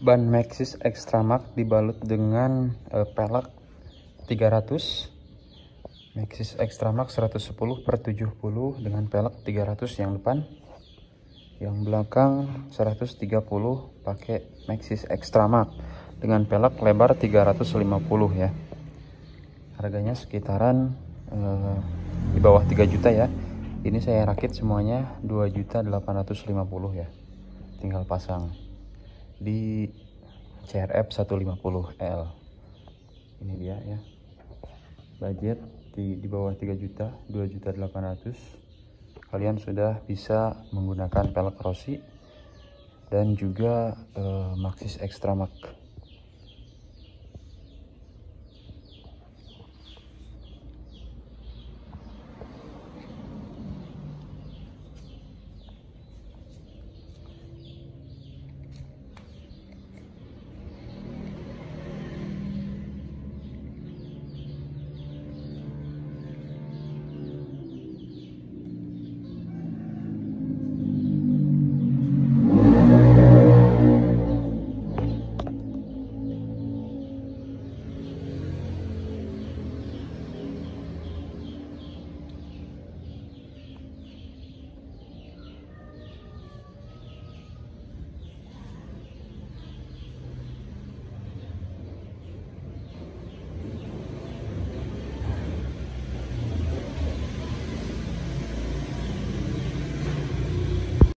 ban Maxxis Max dibalut dengan uh, pelek 300 Maxxis Max 110 per 70 dengan pelek 300 yang depan yang belakang 130 pakai Maxxis Max dengan pelek lebar 350 ya harganya sekitaran uh, di bawah 3 juta ya ini saya rakit semuanya 2.850 ya tinggal pasang di CRF 150L ini dia ya budget di, di bawah 3 juta 2 juta 800 kalian sudah bisa menggunakan pelek Rossi dan juga uh, Maxis Extra Max